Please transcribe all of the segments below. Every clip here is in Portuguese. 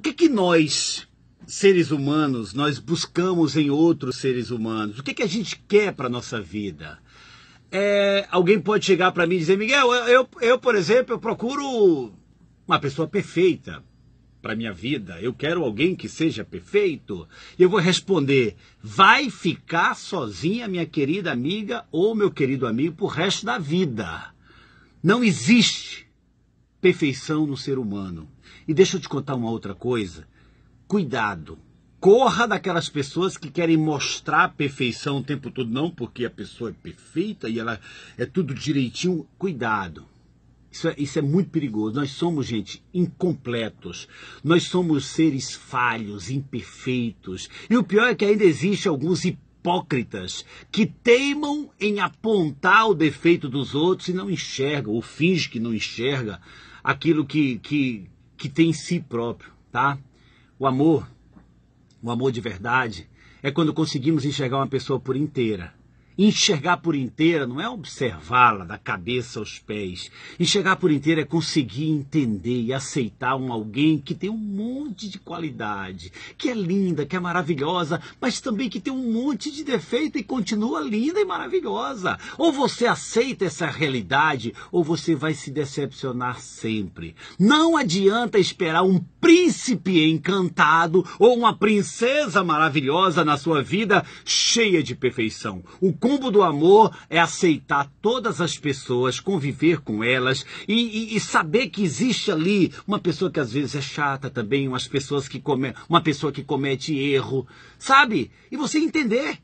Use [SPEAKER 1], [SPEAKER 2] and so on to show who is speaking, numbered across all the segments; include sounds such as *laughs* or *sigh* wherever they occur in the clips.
[SPEAKER 1] o que, que nós, seres humanos, nós buscamos em outros seres humanos? O que, que a gente quer para nossa vida? É, alguém pode chegar para mim e dizer, Miguel, eu, eu, eu, por exemplo, eu procuro uma pessoa perfeita para minha vida. Eu quero alguém que seja perfeito. E eu vou responder: vai ficar sozinha, minha querida amiga ou meu querido amigo, o resto da vida. Não existe perfeição no ser humano. E deixa eu te contar uma outra coisa. Cuidado. Corra daquelas pessoas que querem mostrar a perfeição o tempo todo, não porque a pessoa é perfeita e ela é tudo direitinho. Cuidado. Isso é, isso é, muito perigoso. Nós somos, gente, incompletos. Nós somos seres falhos, imperfeitos. E o pior é que ainda existe alguns hipócritas que teimam em apontar o defeito dos outros e não enxergam, ou finge que não enxerga aquilo que, que, que tem em si próprio, tá? O amor, o amor de verdade, é quando conseguimos enxergar uma pessoa por inteira. Enxergar por inteira não é observá-la da cabeça aos pés. Enxergar por inteira é conseguir entender e aceitar um alguém que tem um monte de qualidade, que é linda, que é maravilhosa, mas também que tem um monte de defeito e continua linda e maravilhosa. Ou você aceita essa realidade, ou você vai se decepcionar sempre. Não adianta esperar um príncipe encantado ou uma princesa maravilhosa na sua vida cheia de perfeição. O rumbo do amor é aceitar todas as pessoas, conviver com elas e, e, e saber que existe ali uma pessoa que às vezes é chata também, umas pessoas que come, uma pessoa que comete erro, sabe? E você entender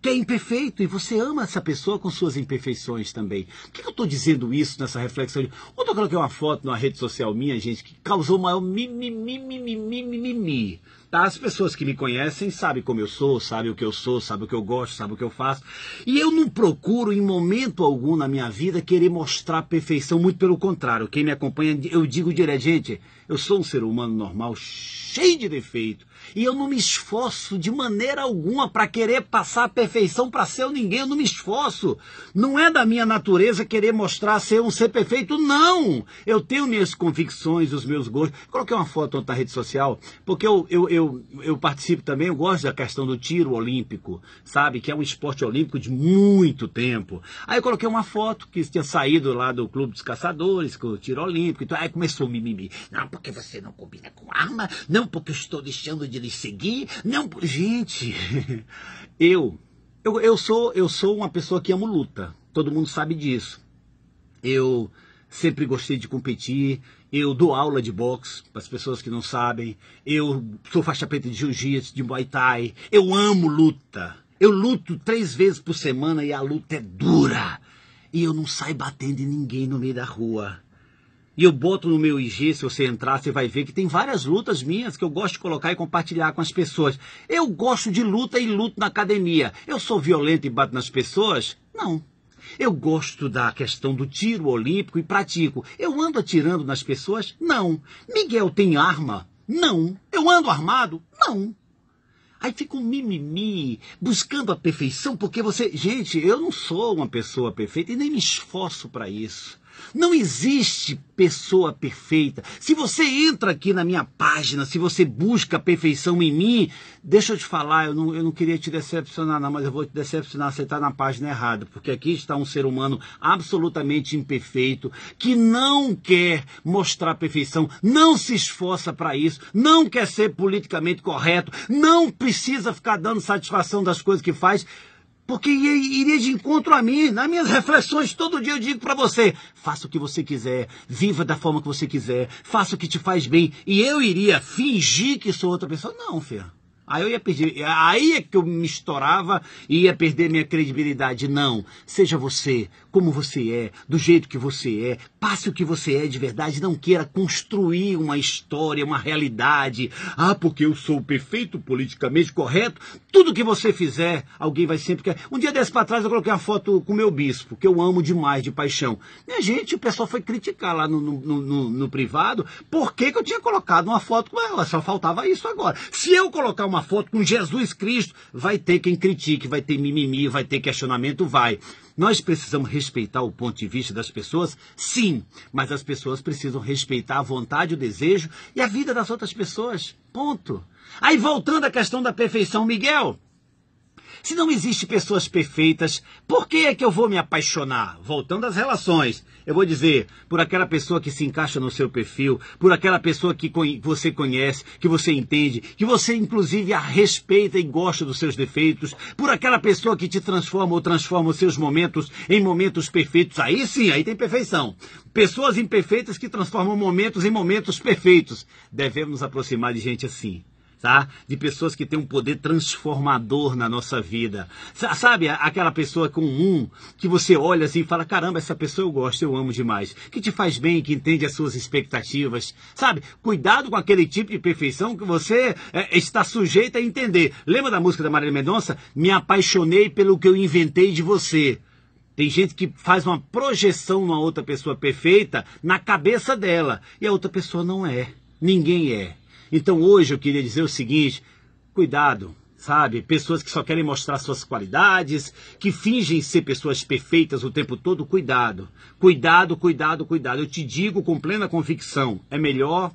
[SPEAKER 1] que é imperfeito e você ama essa pessoa com suas imperfeições também. Por que eu estou dizendo isso nessa reflexão? Ontem eu coloquei uma foto numa rede social minha, gente, que causou o maior mimimi, mimimi, mimimi. Tá? As pessoas que me conhecem sabem como eu sou, sabem o que eu sou, sabem o que eu gosto, sabem o que eu faço. E eu não procuro, em momento algum na minha vida, querer mostrar perfeição, muito pelo contrário. Quem me acompanha, eu digo direto, gente, eu sou um ser humano normal, cheio de defeito. E eu não me esforço de maneira alguma para querer passar perfeição perfeição para ser ninguém, eu não me esforço. Não é da minha natureza querer mostrar ser um ser perfeito, não. Eu tenho minhas convicções, os meus gostos. Coloquei uma foto na rede social, porque eu, eu, eu, eu participo também, eu gosto da questão do tiro olímpico, sabe? Que é um esporte olímpico de muito tempo. Aí eu coloquei uma foto que tinha saído lá do Clube dos Caçadores, com o tiro olímpico. Então, aí começou o mimimi. Não, porque você não combina com arma, não porque eu estou deixando de lhe seguir, não. Gente, *laughs* eu eu, eu, sou, eu sou uma pessoa que amo luta, todo mundo sabe disso. Eu sempre gostei de competir, eu dou aula de boxe, para as pessoas que não sabem, eu sou faixa preta de jiu-jitsu, de muay thai, eu amo luta. Eu luto três vezes por semana e a luta é dura. E eu não saio batendo em ninguém no meio da rua. E eu boto no meu IG, se você entrar, você vai ver que tem várias lutas minhas que eu gosto de colocar e compartilhar com as pessoas. Eu gosto de luta e luto na academia. Eu sou violento e bato nas pessoas? Não. Eu gosto da questão do tiro olímpico e pratico. Eu ando atirando nas pessoas? Não. Miguel tem arma? Não. Eu ando armado? Não. Aí fica um mimimi, buscando a perfeição, porque você. Gente, eu não sou uma pessoa perfeita e nem me esforço para isso. Não existe pessoa perfeita. Se você entra aqui na minha página, se você busca perfeição em mim, deixa eu te falar, eu não, eu não queria te decepcionar, não, mas eu vou te decepcionar, você está na página errada, porque aqui está um ser humano absolutamente imperfeito, que não quer mostrar perfeição, não se esforça para isso, não quer ser politicamente correto, não precisa ficar dando satisfação das coisas que faz porque iria de encontro a mim. Nas minhas reflexões todo dia eu digo para você: faça o que você quiser, viva da forma que você quiser, faça o que te faz bem. E eu iria fingir que sou outra pessoa? Não, filho. Aí eu ia perder aí é que eu me estourava e ia perder minha credibilidade. Não, seja você, como você é, do jeito que você é, passe o que você é de verdade, não queira construir uma história, uma realidade. Ah, porque eu sou perfeito, politicamente correto. Tudo que você fizer, alguém vai sempre querer. Um dia desse para trás eu coloquei uma foto com o meu bispo, que eu amo demais, de paixão. Minha gente, o pessoal foi criticar lá no, no, no, no privado, por que, que eu tinha colocado uma foto com ela? Só faltava isso agora. Se eu colocar uma uma foto com Jesus Cristo, vai ter quem critique, vai ter mimimi, vai ter questionamento, vai. Nós precisamos respeitar o ponto de vista das pessoas, sim, mas as pessoas precisam respeitar a vontade, o desejo e a vida das outras pessoas. Ponto. Aí voltando à questão da perfeição, Miguel, se não existem pessoas perfeitas, por que é que eu vou me apaixonar? Voltando às relações, eu vou dizer por aquela pessoa que se encaixa no seu perfil, por aquela pessoa que você conhece, que você entende, que você inclusive a respeita e gosta dos seus defeitos, por aquela pessoa que te transforma ou transforma os seus momentos em momentos perfeitos. Aí sim, aí tem perfeição. Pessoas imperfeitas que transformam momentos em momentos perfeitos. Devemos nos aproximar de gente assim tá? De pessoas que têm um poder transformador na nossa vida. Sabe aquela pessoa comum que você olha assim e fala: caramba, essa pessoa eu gosto, eu amo demais. Que te faz bem, que entende as suas expectativas, sabe? Cuidado com aquele tipo de perfeição que você é, está sujeito a entender. Lembra da música da Maria Mendonça? Me apaixonei pelo que eu inventei de você. Tem gente que faz uma projeção numa outra pessoa perfeita na cabeça dela e a outra pessoa não é. Ninguém é. Então hoje eu queria dizer o seguinte: cuidado, sabe? Pessoas que só querem mostrar suas qualidades, que fingem ser pessoas perfeitas o tempo todo, cuidado. Cuidado, cuidado, cuidado. Eu te digo com plena convicção, é melhor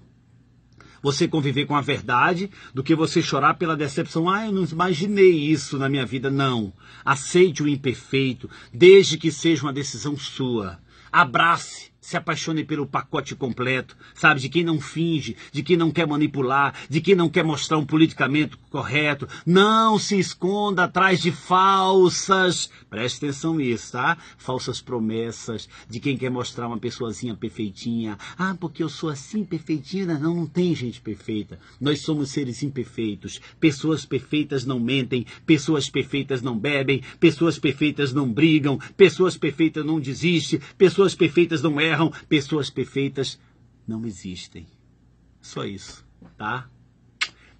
[SPEAKER 1] você conviver com a verdade do que você chorar pela decepção. Ah, eu não imaginei isso na minha vida. Não. Aceite o imperfeito, desde que seja uma decisão sua. Abrace se apaixone pelo pacote completo, sabe? De quem não finge, de quem não quer manipular, de quem não quer mostrar um politicamente correto. Não se esconda atrás de falsas, preste atenção nisso, tá? Falsas promessas de quem quer mostrar uma pessoazinha perfeitinha. Ah, porque eu sou assim perfeitinha. Não, não tem gente perfeita. Nós somos seres imperfeitos. Pessoas perfeitas não mentem, pessoas perfeitas não bebem, pessoas perfeitas não brigam, pessoas perfeitas não desistem, pessoas perfeitas não erram erram, pessoas perfeitas não existem. Só isso, tá?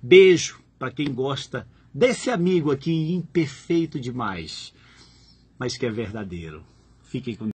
[SPEAKER 1] Beijo para quem gosta desse amigo aqui imperfeito demais, mas que é verdadeiro. Fiquem com